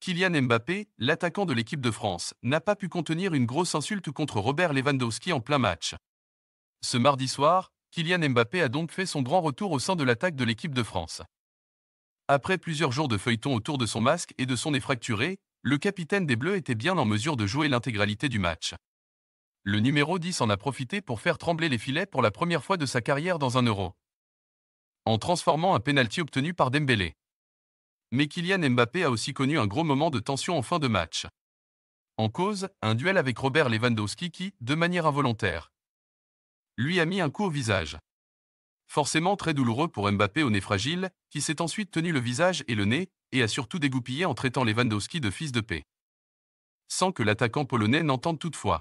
Kylian Mbappé, l'attaquant de l'équipe de France, n'a pas pu contenir une grosse insulte contre Robert Lewandowski en plein match. Ce mardi soir, Kylian Mbappé a donc fait son grand retour au sein de l'attaque de l'équipe de France. Après plusieurs jours de feuilleton autour de son masque et de son nez fracturé, le capitaine des Bleus était bien en mesure de jouer l'intégralité du match. Le numéro 10 en a profité pour faire trembler les filets pour la première fois de sa carrière dans un euro. En transformant un pénalty obtenu par Dembélé mais Kylian Mbappé a aussi connu un gros moment de tension en fin de match. En cause, un duel avec Robert Lewandowski qui, de manière involontaire, lui a mis un coup au visage. Forcément très douloureux pour Mbappé au nez fragile, qui s'est ensuite tenu le visage et le nez, et a surtout dégoupillé en traitant Lewandowski de fils de paix. Sans que l'attaquant polonais n'entende toutefois.